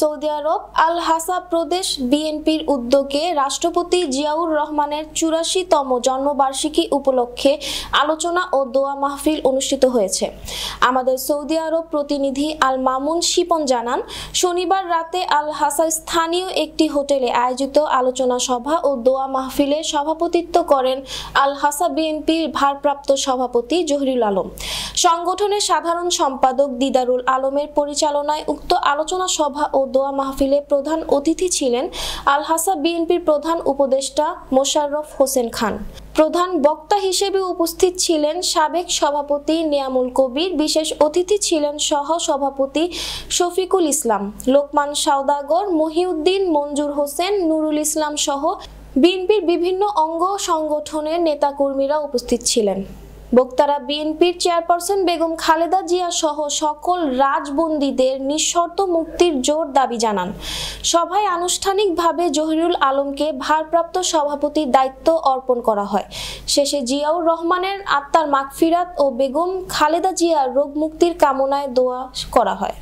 Saudi আরব আল হাসা প্রদেশ বিএনপির উদ্যোগে রাষ্ট্রপতি জিয়াউর রহমানের চুরাশিতম জন্মবার্ষিকী উপলক্ষে আলোচনা ও দোয়া মাহফিল অনুষ্ঠিত হয়েছে আমাদের সৌদি আরব প্রতিনিধি আল মামুন শিপন জানান শনিবার রাতে আল হাসা স্থানীয় একটি হোটেলে আয়োজিত আলোচনা সভা ও দোয়া মাহফিলে সভাপতিত্ব করেন আল হাসা বিএনপির ভারপ্রাপ্ত সভাপতি জহরুল আলম সংগঠনের সাধারণ সম্পাদক দিদারুল আলমের পরিচালনায় উক্ত আলোচনা সভা ও দোয়া মাহফিলে প্রধান অতিথি ছিলেন আলহাসা বিএনপির প্রধান উপদেষ্টা মোশাররফ হোসেন খান প্রধান বক্তা হিসেবে উপস্থিত ছিলেন সাবেক সভাপতি নিয়ামুল কবির বিশেষ অতিথি ছিলেন সহ সভাপতি শফিকুল ইসলাম লোকমান সাওদাগর মহিউদ্দিন মঞ্জুর হোসেন নুরুল ইসলাম সহ বিএনপির বিভিন্ন অঙ্গ সংগঠনের নেতাকর্মীরা উপস্থিত ছিলেন বক্তারা বিএনপির চেয়ারপারসন বেগম খালেদা জিয়া সহ সকল রাজবন্দীদের নিঃশর্ত মুক্তির জোর দাবি জানান সভায় আনুষ্ঠানিকভাবে জহিরুল আলমকে ভারপ্রাপ্ত সভাপতির দায়িত্ব অর্পণ করা হয় শেষে জিয়াউর রহমানের আত্মার মাগফিরাত ও বেগম খালেদা জিয়ার রোগ মুক্তির কামনায় দোয়া করা হয়